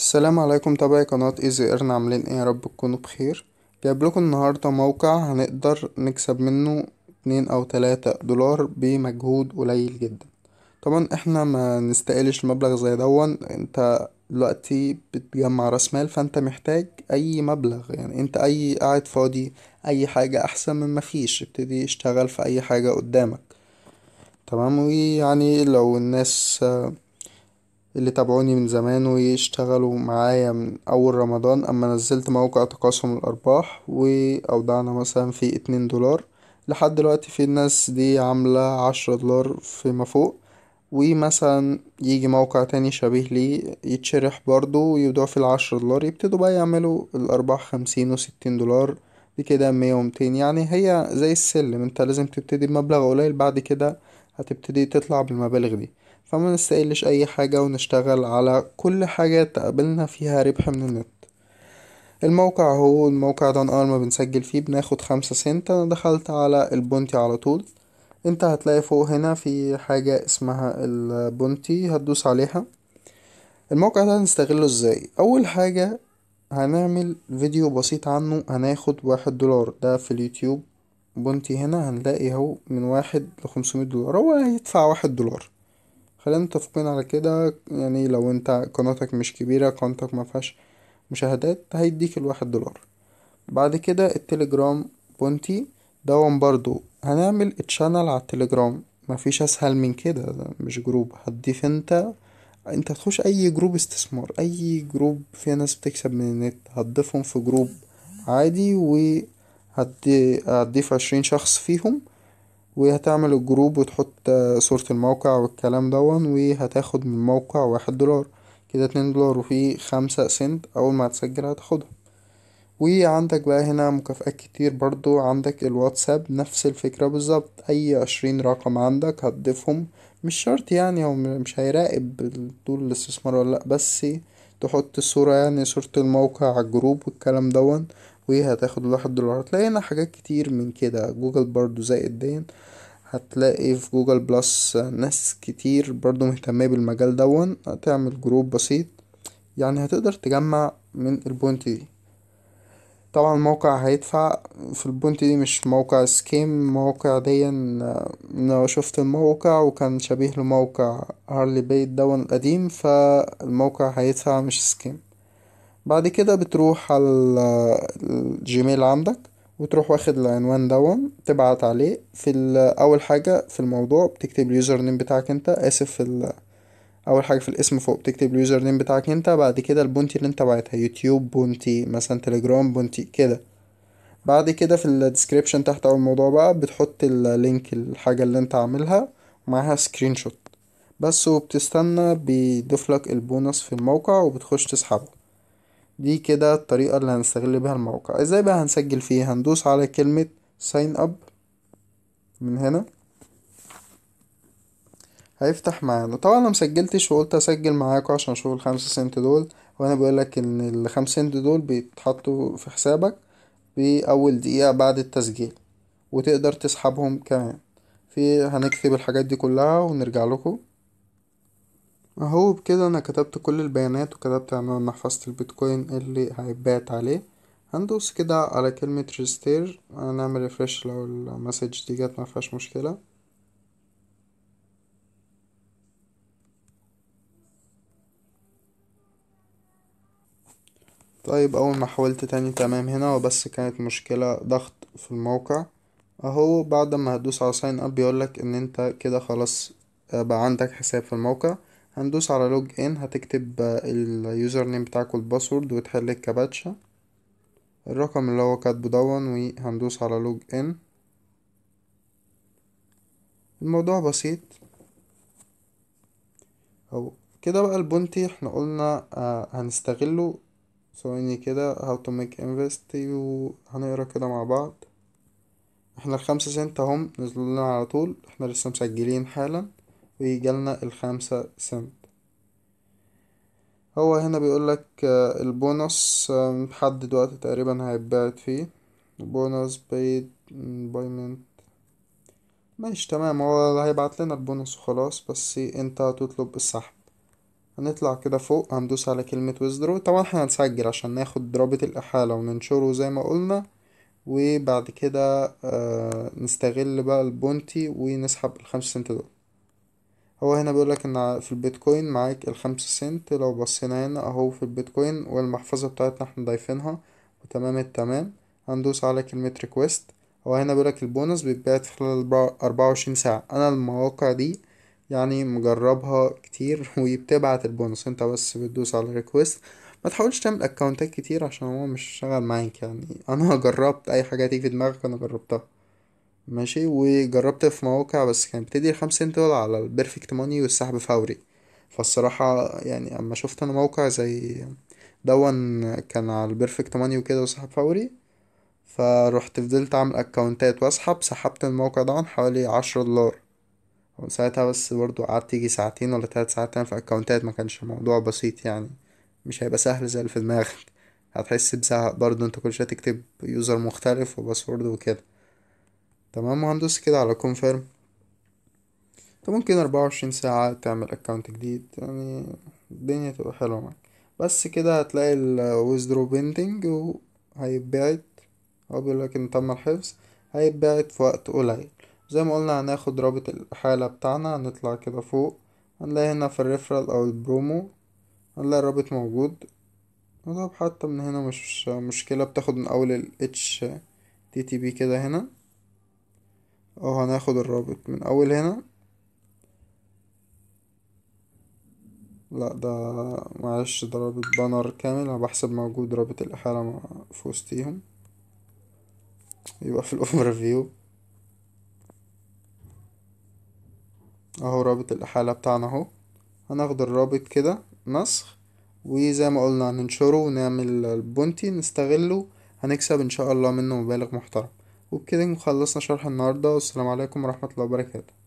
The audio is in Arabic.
السلام عليكم تابعي قناة ايزي ايرن عاملين ايه يا رب تكونوا بخير جايب النهاردة موقع هنقدر نكسب منه اتنين او تلاتة دولار بمجهود قليل جدا طبعا احنا ما نستقلش المبلغ زي دون انت دلوقتي بتجمع راس مال فانت محتاج اي مبلغ يعني انت اي قاعد فاضي اي حاجة احسن من مفيش ابتدي اشتغل في اي حاجة قدامك تمام ويعني لو الناس اللي تابعوني من زمان ويشتغلوا معايا من أول رمضان أما نزلت موقع تقاسم الأرباح وأوضعنا مثلا في اتنين دولار لحد دلوقتي في الناس دي عاملة عشرة دولار فيما فوق ومثلا يجي موقع تاني شبيه ليه يتشرح برضو ويبيعوا في العشرة دولار يبتدوا بقى يعملوا الأرباح خمسين وستين دولار بكده مية ومتين يعني هي زي السلم انت لازم تبتدي بمبلغ قليل بعد كده هتبتدي تطلع بالمبالغ دي فما نستقلش أي حاجة ونشتغل على كل حاجة تقابلنا فيها ربح من النت الموقع هو الموقع ده أول ما بنسجل فيه بناخد خمسة سنت أنا دخلت على البونتي على طول انت هتلاقي فوق هنا في حاجة اسمها البونتي هتدوس عليها الموقع ده هنستغله ازاي اول حاجة هنعمل فيديو بسيط عنه هناخد واحد دولار ده في اليوتيوب بونتي هنا هنلاقي اهو من واحد لخمسمية دولار هو هيدفع واحد دولار خلينا متفقين على كده يعني لو انت قناتك مش كبيرة قناتك مفيهاش مشاهدات هيديك الواحد دولار بعد كده التليجرام بونتي دوم برضو هنعمل تشانل على التليجرام مفيش اسهل من كده مش جروب هتضيف انت انت تخش اي جروب استثمار اي جروب فيها ناس بتكسب من النت هتضيفهم في جروب عادي وهتضيف عشرين شخص فيهم وهتعمل الجروب وتحط صورة الموقع والكلام دون وهتاخد من الموقع واحد دولار كده اتنين دولار وفي خمسة سنت أول ما هتسجل هتاخدهم وعندك بقى هنا مكافآت كتير برضو عندك الواتساب نفس الفكرة بالظبط أي عشرين رقم عندك هتضيفهم مش شرط يعني هو مش هيراقب طول الاستثمار ولا لأ بس تحط الصورة يعني صورة الموقع على الجروب والكلام دون وهتاخد الواحد دولار هتلاقينا حاجات كتير من كده جوجل برضو زائد دين هتلاقي في جوجل بلس ناس كتير برضو مهتمة بالمجال دون هتعمل جروب بسيط يعني هتقدر تجمع من البونت دي طبعا الموقع هيدفع في البونت دي مش موقع سكيم موقع دي انا شفت الموقع وكان شبيه لموقع هارلي بيت دون القديم فالموقع هيدفع مش سكيم بعد كده بتروح على الجيميل عندك وتروح واخد العنوان دون تبعت عليه في اول حاجه في الموضوع بتكتب اليوزر نيم بتاعك انت اسف في اول حاجه في الاسم فوق بتكتب اليوزر نيم بتاعك انت بعد كده البونتي اللي انت بعتها يوتيوب بونتي مثلا تليجرام بونتي كده بعد كده في الديسكريبشن تحت اول موضوع بقى بتحط اللينك الحاجه اللي انت عاملها ومعاها سكرين شوت بس وبتستنى بيضيفلك البونص في الموقع وبتخش تسحبه دي كده الطريقة اللي هنستغل بيها الموقع ازاي بقى هنسجل فيه هندوس على كلمة sign up من هنا هيفتح معانا طبعا انا مسجلتش وقلت اسجل معاكم عشان اشوف الخمسة سنت دول وانا بقولك ان الخمسة سنت دول بيتحطوا في حسابك بأول دقيقة بعد التسجيل وتقدر تسحبهم كمان في هنكتب الحاجات دي كلها ونرجع لكم اهو بكده انا كتبت كل البيانات وكتبت عنوان محفظة البيتكوين اللي هيتباعت عليه هندوس كده على كلمة ريستير هنعمل ريفرش لو المسج دي جت مفيهاش مشكلة طيب اول ما حاولت تاني تمام هنا وبس كانت مشكلة ضغط في الموقع اهو بعد ما هدوس على ساين اب بيقولك ان انت كده خلاص آه، بقى عندك حساب في الموقع هندوس على لوج ان هتكتب اليوزر نيم بتاعك والباسورد وتحل الكباتشا الرقم اللي هو كاتبه دون وهندوس على لوج ان الموضوع بسيط او كده بقى البونتي احنا قلنا آه، هنستغله ثواني كده how to make invest وهنقرا كده مع بعض احنا الخمسة سنت اهم نزلوا لنا على طول احنا لسه مسجلين حالا ويجيلنا الخمسة سنت هو هنا بيقولك آه، البونص آه، لحد دلوقتي تقريبا هيتبعت فيه بونص بيد بايمنت ماشي تمام هو هيبعت لنا البونص وخلاص بس انت هتطلب السحب هنطلع كده فوق هندوس على كلمة ويزدرو طبعا احنا هنسجل عشان ناخد رابط الإحالة وننشره زي ما قلنا وبعد كده آه، نستغل بقى البونتي ونسحب الخمس سنت دول هو هنا بيقولك ان في البيتكوين معاك الخمسة سنت لو بصينا هنا اهو في البيتكوين والمحفظة بتاعتنا احنا ضايفينها وتمام التمام هندوس على كلمة ريكويست هو هنا بيقولك البونص بيتبعت في خلال أربعة وعشرين ساعة أنا المواقع دي يعني مجربها كتير وبتبعت البونص انت بس بتدوس على ريكويست ما تحاولش تعمل اكونتات كتير عشان هو مش شغال معاك يعني انا جربت اي حاجه تيجي في دماغك انا جربتها ماشي وجربت في مواقع بس كانت بتدي الخمس سنت دول على البرفكت موني والسحب فوري فالصراحة يعني اما شفت انا موقع زي دون كان على البرفكت موني وكده وسحب فوري فروحت فضلت اعمل اكونتات واسحب سحبت الموقع ده حوالي عشرة دولار وساعتها بس برضو قعدت يجي ساعتين ولا تلات ساعات في اكونتات ما كانش الموضوع بسيط يعني مش هيبقى سهل زي اللي في دماغك هتحس بزهق برضه انت كل شويه تكتب يوزر مختلف وباسورد وكده تمام وهندوس كده على كونفيرم انت ممكن أربعة وعشرين ساعة تعمل اكونت جديد يعني الدنيا تبقى حلوة معاك بس كده هتلاقي withdraw pending وهيتبعت هو بيقولك ان تم الحفظ هيتبعت في وقت قليل زي ما قلنا هناخد رابط الحالة بتاعنا هنطلع كده فوق هنلاقي هنا في الريفرال او البرومو هنلاقي الرابط موجود وطب حتى من هنا مش مشكلة بتاخد من اول ال HTTP كده هنا اهو هناخد الرابط من اول هنا لا ده معلش ده رابط بانر كامل انا بحسب موجود رابط الاحالة في وسطيهم يبقى في الاوفر فيو اهو رابط الاحالة بتاعنا اهو هناخد الرابط كده نسخ وزي ما قلنا هننشره ونعمل البونتي نستغله هنكسب ان شاء الله منه مبالغ محترم وبكده نكون خلصنا شرح النهاردة والسلام عليكم ورحمة الله وبركاته